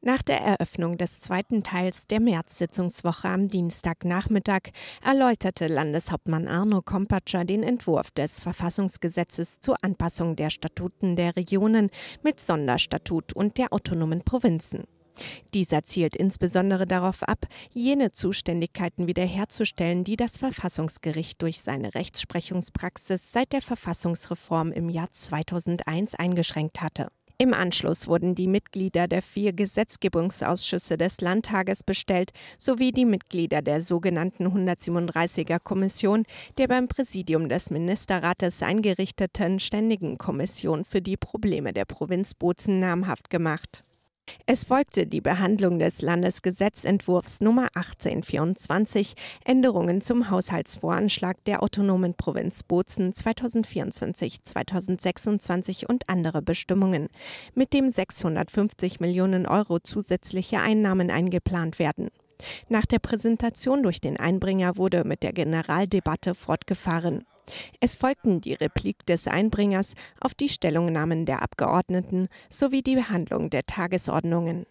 Nach der Eröffnung des zweiten Teils der März-Sitzungswoche am Dienstagnachmittag erläuterte Landeshauptmann Arno Kompatscher den Entwurf des Verfassungsgesetzes zur Anpassung der Statuten der Regionen mit Sonderstatut und der autonomen Provinzen. Dieser zielt insbesondere darauf ab, jene Zuständigkeiten wiederherzustellen, die das Verfassungsgericht durch seine Rechtsprechungspraxis seit der Verfassungsreform im Jahr 2001 eingeschränkt hatte. Im Anschluss wurden die Mitglieder der vier Gesetzgebungsausschüsse des Landtages bestellt, sowie die Mitglieder der sogenannten 137er Kommission, der beim Präsidium des Ministerrates eingerichteten Ständigen Kommission für die Probleme der Provinz Bozen namhaft gemacht. Es folgte die Behandlung des Landesgesetzentwurfs Nummer 1824 Änderungen zum Haushaltsvoranschlag der autonomen Provinz Bozen 2024, 2026 und andere Bestimmungen, mit dem 650 Millionen Euro zusätzliche Einnahmen eingeplant werden. Nach der Präsentation durch den Einbringer wurde mit der Generaldebatte fortgefahren. Es folgten die Replik des Einbringers auf die Stellungnahmen der Abgeordneten sowie die Behandlung der Tagesordnungen.